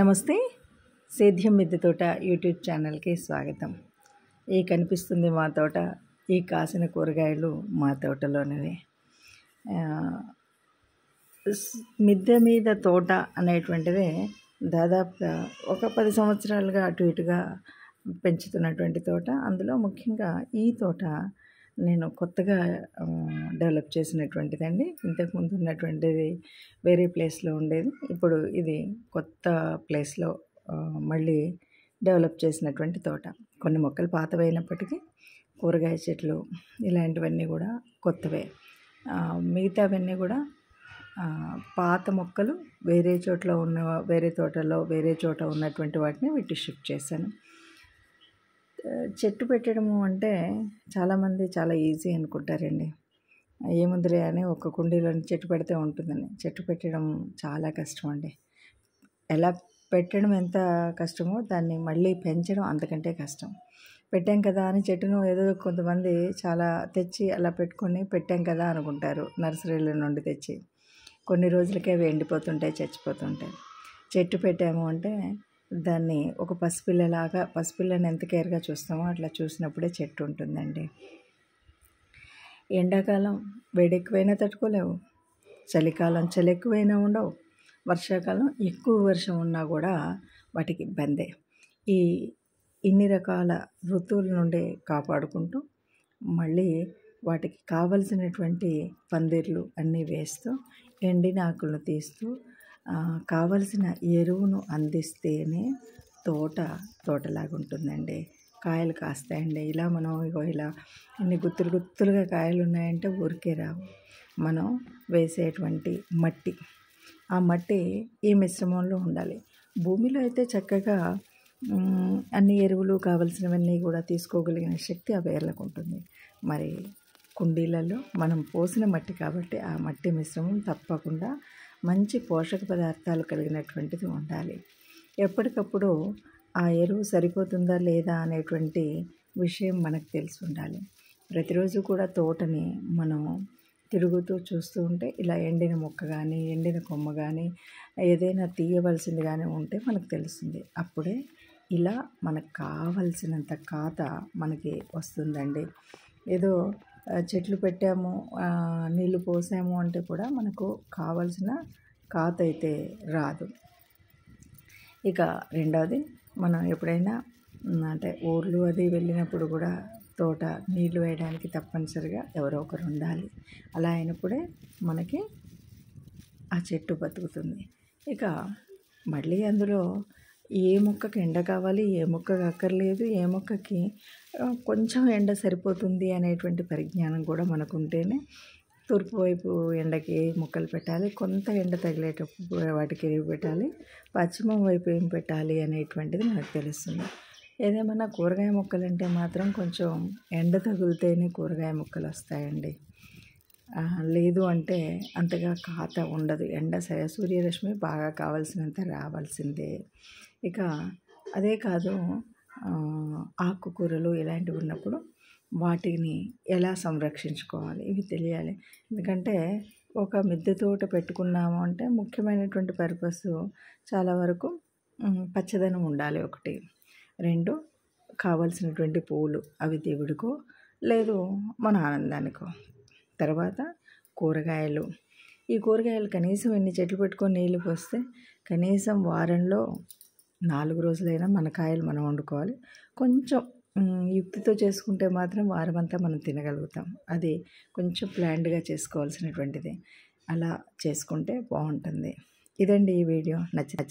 నమస్తే సేద్యం మిద్దె తోట యూట్యూబ్ ఛానల్కి స్వాగతం ఈ కనిపిస్తుంది మా తోట ఈ కాసిన కూరగాయలు మా తోటలోనివి మిద్దె మీద తోట అనేటువంటిది దాదాపుగా ఒక పది సంవత్సరాలుగా అటు ఇటుగా పెంచుతున్నటువంటి తోట అందులో ముఖ్యంగా ఈ తోట నేను కొత్తగా డెవలప్ చేసినటువంటిదండి ఇంతకుముందు ఉన్నటువంటిది వేరే ప్లేస్లో ఉండేది ఇప్పుడు ఇది కొత్త ప్లేస్లో మళ్ళీ డెవలప్ చేసినటువంటి తోట కొన్ని మొక్కలు పాతవైనప్పటికీ కూరగాయ చెట్లు ఇలాంటివన్నీ కూడా కొత్తవే మిగతావన్నీ కూడా పాత మొక్కలు వేరే చోట్ల ఉన్న వేరే తోటలో వేరే చోట ఉన్నటువంటి వాటిని వీటి షిఫ్ట్ చేశాను చెట్టు పెట్టడము అంటే చాలామంది చాలా ఈజీ అనుకుంటారండి ఏముందిలే అని ఒక కుండీలో చెట్టు పెడితే ఉంటుందని చెట్టు పెట్టడం చాలా కష్టం అండి ఎలా పెట్టడం ఎంత కష్టమో దాన్ని మళ్ళీ పెంచడం అంతకంటే కష్టం పెట్టాం కదా అని చెట్టును ఏదో కొంతమంది చాలా తెచ్చి అలా పెట్టుకొని పెట్టాం కదా అనుకుంటారు నర్సరీల నుండి తెచ్చి కొన్ని రోజులకే అవి ఎండిపోతుంటాయి చచ్చిపోతుంటాయి చెట్టు పెట్టాము అంటే దాన్ని ఒక పసిపిల్లలాగా పసిపిల్లని ఎంత కేర్గా చూస్తామో అట్లా చూసినప్పుడే చెట్టు ఉంటుందండి ఎండాకాలం వేడెక్కువైనా తట్టుకోలేవు చలికాలం చలి ఎక్కువైనా ఉండవు వర్షాకాలం ఎక్కువ వర్షం ఉన్నా కూడా వాటికి ఇబ్బందే ఈ ఇన్ని రకాల ఋతువుల నుండి కాపాడుకుంటూ మళ్ళీ వాటికి కావలసినటువంటి పందిర్లు అన్నీ వేస్తూ ఎండిన ఆకులను తీస్తూ కావలసిన ఎరువును అందిస్తేనే తోట తోటలాగా ఉంటుందండి కాయలు కాస్తాయండి ఇలా మనం ఇగో ఇలా ఇన్ని గుత్తులు గుత్తులుగా కాయలు ఉన్నాయంటే ఊరికే రావు మనం వేసేటువంటి మట్టి ఆ మట్టి ఈ మిశ్రమంలో ఉండాలి భూమిలో అయితే చక్కగా అన్ని ఎరువులు కావలసినవన్నీ కూడా తీసుకోగలిగిన శక్తి ఆ వేర్లకు ఉంటుంది మరి కుండీలలో మనం పోసిన మట్టి కాబట్టి ఆ మట్టి మిశ్రమం తప్పకుండా మంచి పోషక పదార్థాలు కలిగినటువంటిది ఉండాలి ఎప్పటికప్పుడు ఆ ఎరువు సరిపోతుందా లేదా అనేటువంటి విషయం మనకు తెలిసి ఉండాలి ప్రతిరోజు కూడా తోటని మనము తిరుగుతూ చూస్తూ ఉంటే ఇలా ఎండిన మొక్క కానీ ఎండిన కొమ్మ కానీ ఏదైనా తీయవలసింది కానీ ఉంటే మనకు తెలుస్తుంది అప్పుడే ఇలా మనకు కావలసినంత ఖాత మనకి వస్తుందండి ఏదో చెట్లు పెట్టాము నీళ్ళు పోసాము అంటే కూడా మనకు కావలసిన ఖాత అయితే రాదు ఇక రెండవది మనం ఎప్పుడైనా అంటే ఊర్లు అది వెళ్ళినప్పుడు కూడా తోట నీళ్లు వేయడానికి తప్పనిసరిగా ఎవరో ఒకరు ఉండాలి అలా అయినప్పుడే మనకి ఆ చెట్టు బతుకుతుంది ఇక మళ్ళీ అందులో ఏ మొక్కకి ఎండ కావాలి ఏ మొక్కకి అక్కర్లేదు ఏ మొక్కకి కొంచెం ఎండ సరిపోతుంది అనేటువంటి పరిజ్ఞానం కూడా మనకు ఉంటేనే తూర్పు వైపు ఎండకి మొక్కలు పెట్టాలి కొంత ఎండ తగిలేటప్పుడు వాటికి ఎరువు పెట్టాలి పశ్చిమం వైపు ఏం పెట్టాలి అనేటువంటిది మనకు తెలుస్తుంది ఏదేమన్నా కూరగాయ అంటే మాత్రం కొంచెం ఎండ తగిలితేనే కూరగాయ మొక్కలు వస్తాయండి లేదు అంటే అంతగా ఖాత ఉండదు ఎండ సూర్యరశ్మి బాగా కావాల్సినంత రావాల్సిందే ఇక అదే కాదు ఆకుకూరలు ఇలాంటివి ఉన్నప్పుడు వాటిని ఎలా సంరక్షించుకోవాలి ఇవి తెలియాలి ఎందుకంటే ఒక మిద్దె తోట పెట్టుకున్నాము అంటే ముఖ్యమైనటువంటి పర్పస్ చాలా వరకు పచ్చదనం ఉండాలి ఒకటి రెండు కావలసినటువంటి పూలు అవి దేవుడికో లేదు మన ఆనందానికో తర్వాత కూరగాయలు ఈ కూరగాయలు కనీసం ఎన్ని చెట్లు పెట్టుకొని నీళ్ళు పోస్తే కనీసం వారంలో నాలుగు రోజులైనా మన కాయలు మనం వండుకోవాలి కొంచెం యుక్తితో చేసుకుంటే మాత్రం వారం అంతా మనం తినగలుగుతాం అది కొంచెం ప్లాండ్గా చేసుకోవాల్సినటువంటిది అలా చేసుకుంటే బాగుంటుంది ఇదండి ఈ వీడియో నచ్చి